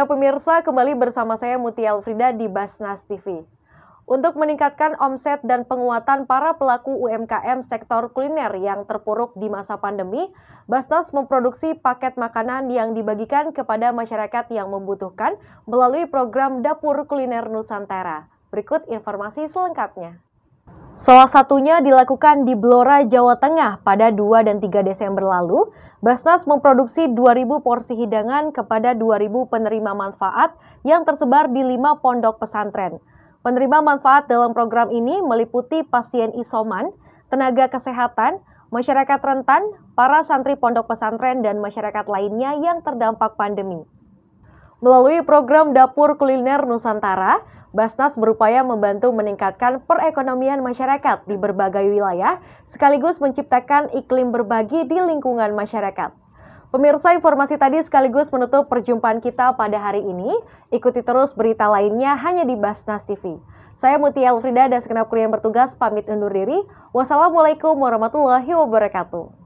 Ya pemirsa, kembali bersama saya Muti Alfrida di Basnas TV. Untuk meningkatkan omset dan penguatan para pelaku UMKM sektor kuliner yang terpuruk di masa pandemi, Basnas memproduksi paket makanan yang dibagikan kepada masyarakat yang membutuhkan melalui program Dapur Kuliner Nusantara. Berikut informasi selengkapnya. Salah satunya dilakukan di Blora, Jawa Tengah pada 2 dan 3 Desember lalu. Basnas memproduksi 2.000 porsi hidangan kepada 2.000 penerima manfaat yang tersebar di 5 pondok pesantren. Penerima manfaat dalam program ini meliputi pasien isoman, tenaga kesehatan, masyarakat rentan, para santri pondok pesantren, dan masyarakat lainnya yang terdampak pandemi. Melalui program Dapur Kuliner Nusantara, Basnas berupaya membantu meningkatkan perekonomian masyarakat di berbagai wilayah, sekaligus menciptakan iklim berbagi di lingkungan masyarakat. Pemirsa, informasi tadi sekaligus menutup perjumpaan kita pada hari ini. Ikuti terus berita lainnya hanya di Basnas TV. Saya Mutia Elfrida dan segenap kru yang bertugas pamit undur diri. Wassalamualaikum warahmatullahi wabarakatuh.